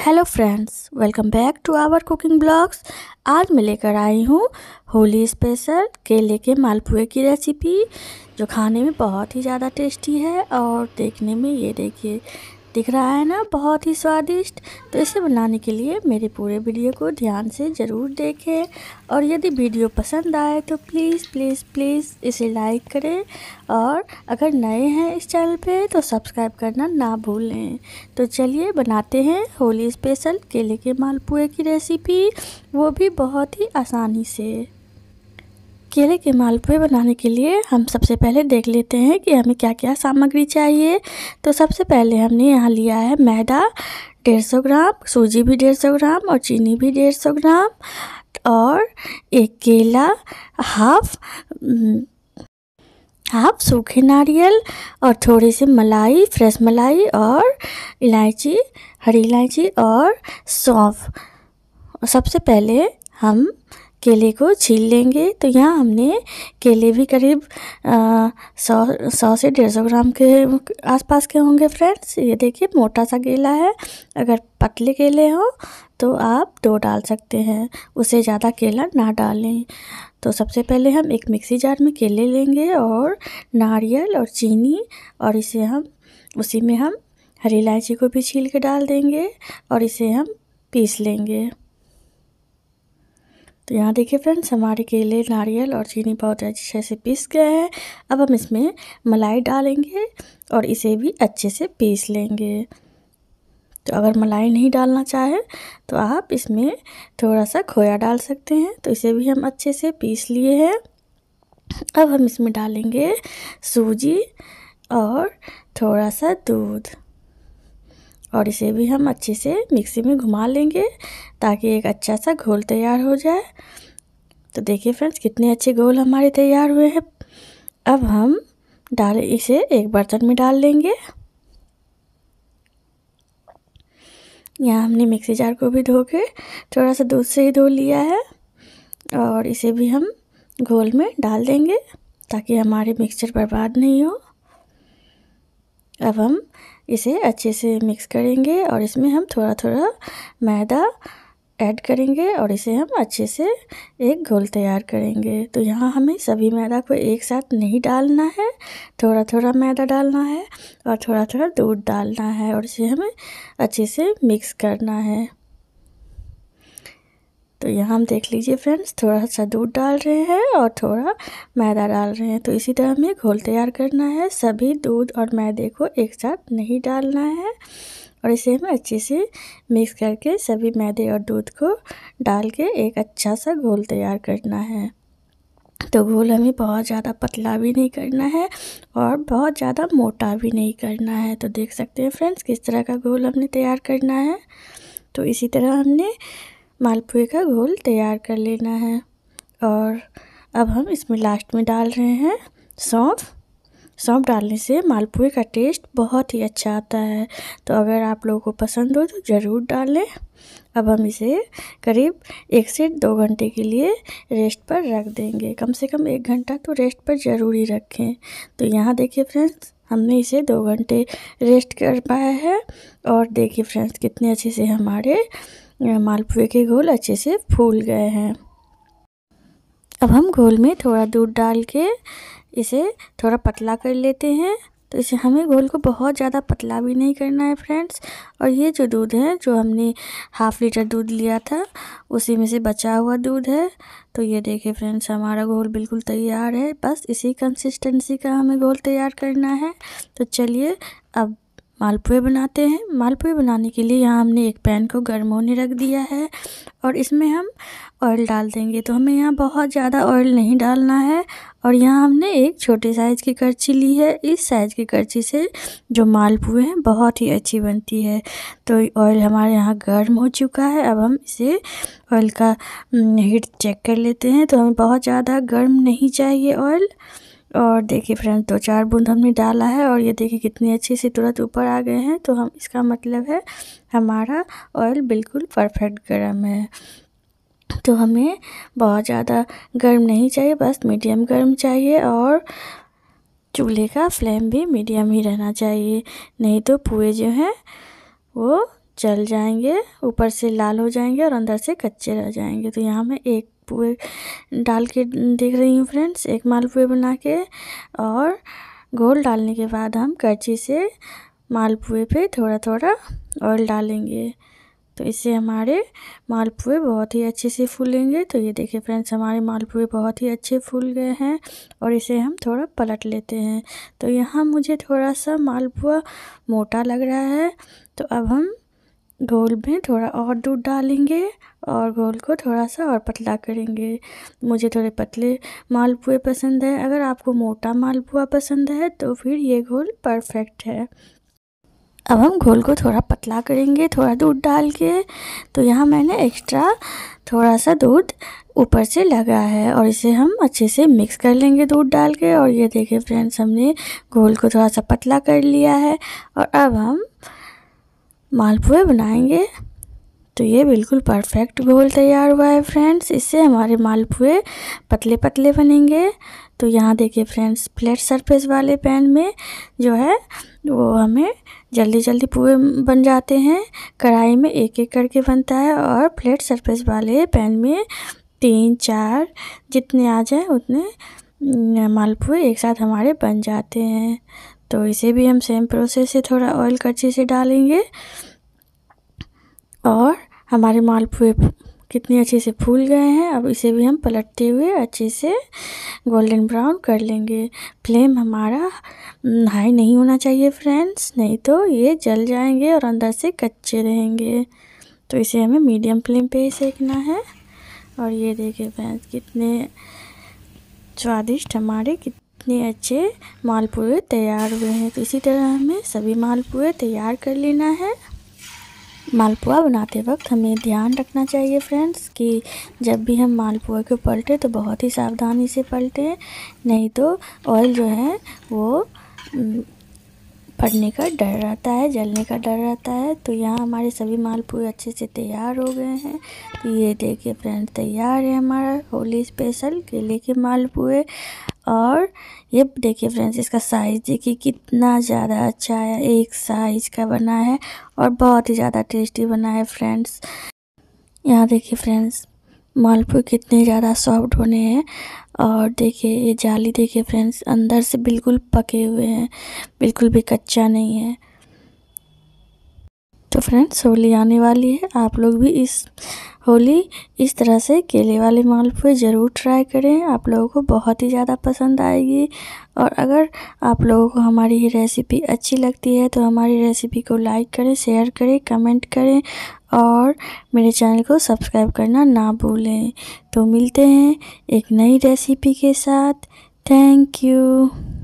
hello friends welcome back to our cooking blogs आज मैं लेकर आई हूँ होली स्पेशल केले के मालपुए की रेसिपी जो खाने में बहुत ही ज़्यादा टेस्टी है और देखने में ये देखिए दिख रहा है ना बहुत ही स्वादिष्ट तो इसे बनाने के लिए मेरे पूरे वीडियो को ध्यान से ज़रूर देखें और यदि वीडियो पसंद आए तो प्लीज़ प्लीज़ प्लीज़ इसे लाइक करें और अगर नए हैं इस चैनल पे तो सब्सक्राइब करना ना भूलें तो चलिए बनाते हैं होली स्पेशल केले के मालपुए की रेसिपी वो भी बहुत ही आसानी से केले के मालपुए बनाने के लिए हम सबसे पहले देख लेते हैं कि हमें क्या क्या सामग्री चाहिए तो सबसे पहले हमने यहाँ लिया है मैदा डेढ़ सौ ग्राम सूजी भी डेढ़ सौ ग्राम और चीनी भी डेढ़ सौ ग्राम और एक केला हाफ हम्म, हाफ सूखे नारियल और थोड़ी सी मलाई फ्रेश मलाई और इलायची हरी इलायची और सौंफ सबसे पहले हम केले को छील लेंगे तो यहाँ हमने केले भी करीब सौ सौ से डेढ़ सौ ग्राम के आसपास के होंगे फ्रेंड्स ये देखिए मोटा सा केला है अगर पतले केले हो तो आप दो डाल सकते हैं उसे ज़्यादा केला ना डालें तो सबसे पहले हम एक मिक्सी जार में केले लेंगे और नारियल और चीनी और इसे हम उसी में हम हरी इलायची को भी छील के डाल देंगे और इसे हम पीस लेंगे तो यहाँ देखिए फ्रेंड्स हमारे केले नारियल और चीनी बहुत अच्छे से पीस गए हैं अब हम इसमें मलाई डालेंगे और इसे भी अच्छे से पीस लेंगे तो अगर मलाई नहीं डालना चाहे तो आप इसमें थोड़ा सा खोया डाल सकते हैं तो इसे भी हम अच्छे से पीस लिए हैं अब हम इसमें डालेंगे सूजी और थोड़ा सा दूध और इसे भी हम अच्छे से मिक्सी में घुमा लेंगे ताकि एक अच्छा सा घोल तैयार हो जाए तो देखिए फ्रेंड्स कितने अच्छे घोल हमारे तैयार हुए हैं अब हम डाल इसे एक बर्तन में डाल लेंगे यहाँ हमने मिक्सी जार को भी धो के थोड़ा सा दूध से ही धो लिया है और इसे भी हम घोल में डाल देंगे ताकि हमारे मिक्सचर बर्बाद नहीं हो अब हम इसे अच्छे से मिक्स करेंगे और इसमें हम थोड़ा थोड़ा मैदा ऐड करेंगे और इसे हम अच्छे से एक घोल तैयार करेंगे तो यहाँ हमें सभी मैदा को एक साथ नहीं डालना है थोड़ा थोड़ा मैदा डालना है और थोड़ा थोड़ा दूध डालना है और इसे हमें अच्छे से मिक्स करना है तो यहाँ हम देख लीजिए फ्रेंड्स थोड़ा सा दूध डाल रहे हैं और थोड़ा मैदा डाल रहे हैं तो इसी तरह हमें घोल तैयार करना है सभी दूध और मैदे को एक साथ नहीं डालना है और इसे हम अच्छे से मिक्स करके सभी मैदे और दूध को डाल के एक अच्छा सा घोल तैयार करना है तो घोल हमें बहुत ज़्यादा पतला भी नहीं करना है और बहुत ज़्यादा मोटा भी नहीं करना है तो देख सकते हैं फ्रेंड्स किस तरह का घोल हमने तैयार करना है तो इसी तरह हमने मालपुए का घोल तैयार कर लेना है और अब हम इसमें लास्ट में डाल रहे हैं सौंफ सौंफ डालने से मालपुए का टेस्ट बहुत ही अच्छा आता है तो अगर आप लोगों को पसंद हो तो ज़रूर डालें अब हम इसे करीब एक से दो घंटे के लिए रेस्ट पर रख देंगे कम से कम एक घंटा तो रेस्ट पर ज़रूर ही रखें तो यहाँ देखिए फ्रेंड्स हमने इसे दो घंटे रेस्ट कर पाया है और देखिए फ्रेंड्स कितने अच्छे से हमारे मालपुए के घोल अच्छे से फूल गए हैं अब हम घोल में थोड़ा दूध डाल के इसे थोड़ा पतला कर लेते हैं तो इसे हमें घोल को बहुत ज़्यादा पतला भी नहीं करना है फ्रेंड्स और ये जो दूध है जो हमने हाफ़ लीटर दूध लिया था उसी में से बचा हुआ दूध है तो ये देखें फ्रेंड्स हमारा घोल बिल्कुल तैयार है बस इसी कंसिस्टेंसी का हमें घोल तैयार करना है तो चलिए अब मालपुए बनाते हैं मालपुए बनाने के लिए यहाँ हमने एक पैन को गर्म होने रख दिया है और इसमें हम ऑयल डाल देंगे तो हमें यहाँ बहुत ज़्यादा ऑयल नहीं डालना है और यहाँ हमने एक छोटे साइज़ की करछी ली है इस साइज़ की करछी से जो मालपुए हैं बहुत ही अच्छी बनती है तो ऑयल हमारे यहाँ गर्म हो चुका है अब हम इसे ऑयल का हीट चेक कर लेते हैं तो हमें बहुत ज़्यादा गर्म नहीं चाहिए ऑयल और देखिए फ्रेंड्स दो चार बूंद हमने डाला है और ये देखिए कितनी अच्छी से तुरंत ऊपर आ गए हैं तो हम इसका मतलब है हमारा ऑयल बिल्कुल परफेक्ट गर्म है तो हमें बहुत ज़्यादा गर्म नहीं चाहिए बस मीडियम गर्म चाहिए और चूल्हे का फ्लेम भी मीडियम ही रहना चाहिए नहीं तो पुए जो हैं वो जल जाएंगे ऊपर से लाल हो जाएंगे और अंदर से कच्चे रह जाएंगे तो यहाँ मैं एक मालपुए डाल के देख रही हूँ फ्रेंड्स एक मालपुए बना के और घोल डालने के बाद हम करछी से मालपुए पे थोड़ा थोड़ा ऑयल डालेंगे तो इससे हमारे मालपुए बहुत ही अच्छे से फूलेंगे तो ये देखिए फ्रेंड्स हमारे मालपुए बहुत ही अच्छे फूल गए हैं और इसे हम थोड़ा पलट लेते हैं तो यहाँ मुझे थोड़ा सा मालपुआ मोटा लग रहा है तो अब हम घोल में थोड़ा और दूध डालेंगे और घोल को थोड़ा सा और पतला करेंगे मुझे थोड़े पतले मालपुए पसंद है अगर आपको मोटा मालपुआ पसंद है तो फिर ये घोल परफेक्ट है अब हम घोल को थोड़ा पतला करेंगे थोड़ा दूध डाल के तो यहाँ मैंने एक्स्ट्रा थोड़ा सा दूध ऊपर से लगा है और इसे हम अच्छे से मिक्स कर लेंगे दूध डाल के और ये देखें फ्रेंड्स हमने घोल को थोड़ा सा पतला कर लिया है और अब हम मालपुए बनाएंगे तो ये बिल्कुल परफेक्ट घोल तैयार हुआ है फ्रेंड्स इससे हमारे मालपुए पतले पतले बनेंगे तो यहाँ देखिए फ्रेंड्स फ्लैट सरफेस वाले पैन में जो है वो हमें जल्दी जल्दी पुए बन जाते हैं कढ़ाई में एक एक करके बनता है और फ्लैट सरफेस वाले पैन में तीन चार जितने आ जाए उतने मालपुए एक साथ हमारे बन जाते हैं तो इसे भी हम सेम प्रोसेस से थोड़ा ऑयल कच्चे से डालेंगे और हमारे मालपुए कितने अच्छे से फूल गए हैं अब इसे भी हम पलटते हुए अच्छे से गोल्डन ब्राउन कर लेंगे फ्लेम हमारा हाई हम्म, नहीं होना चाहिए फ्रेंड्स नहीं तो ये जल जाएंगे और अंदर से कच्चे रहेंगे तो इसे हमें मीडियम फ्लेम पे ही सेकना है और ये देखिए फ्रेंड्स कितने स्वादिष्ट हमारे कितने कितने अच्छे मालपुए तैयार हुए हैं तो इसी तरह हमें सभी मालपुए तैयार कर लेना है मालपुआ बनाते वक्त हमें ध्यान रखना चाहिए फ्रेंड्स कि जब भी हम मालपुआ को पलटें तो बहुत ही सावधानी से पलटें नहीं तो ऑयल जो है वो फटने का डर रहता है जलने का डर रहता है तो यहाँ हमारे सभी मालपुए अच्छे से तैयार हो गए हैं तो ये देखिए फ्रेंड्स तैयार है हमारा होली स्पेशल केले के मालपुए और ये देखिए फ्रेंड्स इसका साइज़ देखिए कितना ज़्यादा अच्छा है एक साइज़ का बना है और बहुत ही ज़्यादा टेस्टी बना है फ्रेंड्स यहाँ देखिए फ्रेंड्स मालपुर कितने ज्यादा सॉफ्ट होने हैं और देखिए ये जाली देखिए फ्रेंड्स अंदर से बिल्कुल पके हुए हैं बिल्कुल भी कच्चा नहीं है तो फ्रेंड्स होली आने वाली है आप लोग भी इस होली इस तरह से केले वाले मालपुए ज़रूर ट्राई करें आप लोगों को बहुत ही ज़्यादा पसंद आएगी और अगर आप लोगों को हमारी ये रेसिपी अच्छी लगती है तो हमारी रेसिपी को लाइक करें शेयर करें कमेंट करें और मेरे चैनल को सब्सक्राइब करना ना भूलें तो मिलते हैं एक नई रेसिपी के साथ थैंक यू